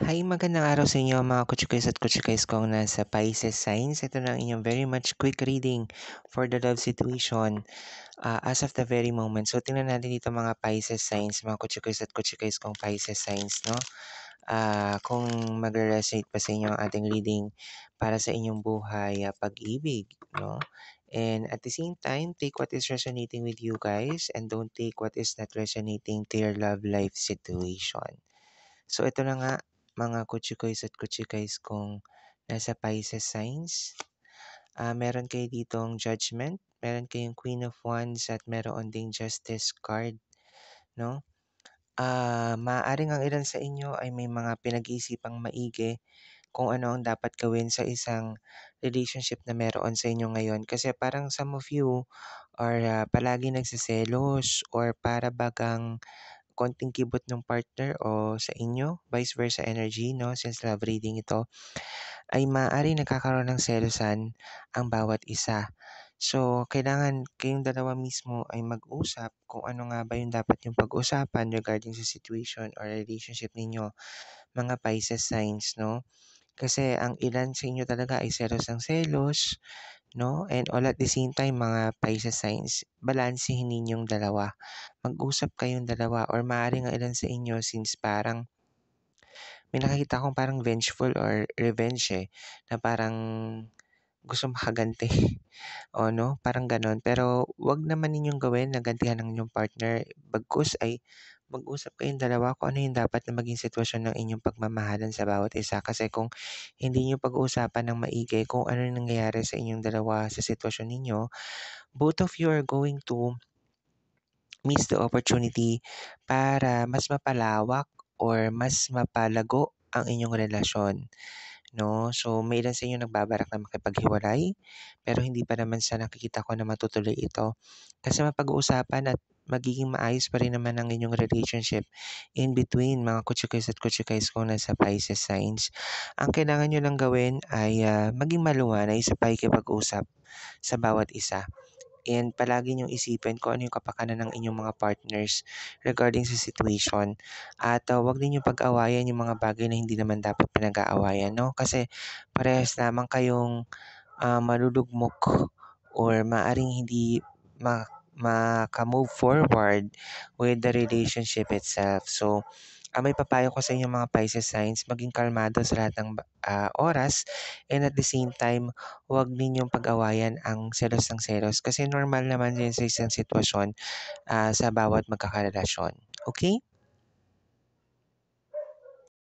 Hi, magandang araw sa inyo mga kutsukis at kutsukays kong nasa Pisces Signs. Ito na ang inyong very much quick reading for the love situation uh, as of the very moment. So, tingnan natin dito mga Pisces Signs, mga kutsukis at kutsukays kong Pisces Signs, no? Uh, kung magre-resonate pa sa inyo ang ating reading para sa inyong buhay, uh, pag-ibig, no? And at the same time, take what is resonating with you guys and don't take what is not resonating to your love life situation. So, ito na nga, mga kutsikoys at kutsikays kung nasa Pisces signs. Uh, meron kayo ditong judgment, meron kayong Queen of Wands at meron ding Justice card. No? Uh, ah, maaaring ang ilan sa inyo ay may mga pinag-iisipang maigi kung ano ang dapat gawin sa isang relationship na meron sa inyo ngayon. Kasi parang some of you are uh, palagi nagsiselos or para bagang konting kibot ng partner o sa inyo, vice versa energy, no, since love reading ito, ay maaari nagkakaroon ng selusan ang bawat isa. So, kailangan kayong dalawa mismo ay mag-usap kung ano nga ba yung dapat yung pag-usapan regarding sa situation or relationship ninyo, mga Pisces signs, no? Kasi ang ilan sa inyo talaga ay selos ng selos, no? And all at the same time, mga Pisces signs, balansehin ninyong dalawa. Mag-usap kayong dalawa or maaaring ang ilan sa inyo since parang may nakikita akong parang vengeful or revenge eh, na parang gusto makaganti. o no, parang ganon. Pero wag naman ninyong gawin na gantihan ng inyong partner. Bagkus ay mag-usap kayong dalawa kung ano yung dapat na maging sitwasyon ng inyong pagmamahalan sa bawat isa. Kasi kung hindi nyo pag-uusapan ng maigi kung ano nangyayari sa inyong dalawa sa sitwasyon ninyo, both of you are going to miss the opportunity para mas mapalawak or mas mapalago ang inyong relasyon. No? So, may ilan sa inyo nagbabarak na makipaghiwalay, pero hindi pa naman sa nakikita ko na matutuloy ito. Kasi mapag-uusapan at magiging maayos pa rin naman ang inyong relationship in between mga kutsukis at kutsukis ko na sa Pisces signs. Ang kailangan nyo lang gawin ay uh, maging maluwanay sa pakikipag-usap sa bawat isa. And palagi niyong isipin kung ano yung kapakanan ng inyong mga partners regarding sa situation. At uh, ah, wag ninyong pag-awayan yung mga bagay na hindi naman dapat pinag-aawayan, no? Kasi parehas lamang kayong uh, malulugmok or maaring hindi ma maka-move forward with the relationship itself. So, uh, may papayo ko sa inyo mga Pisces signs, maging kalmado sa lahat ng uh, oras and at the same time, huwag ninyong pag-awayan ang selos ng selos kasi normal naman yun sa isang sitwasyon uh, sa bawat magkakarelasyon. Okay?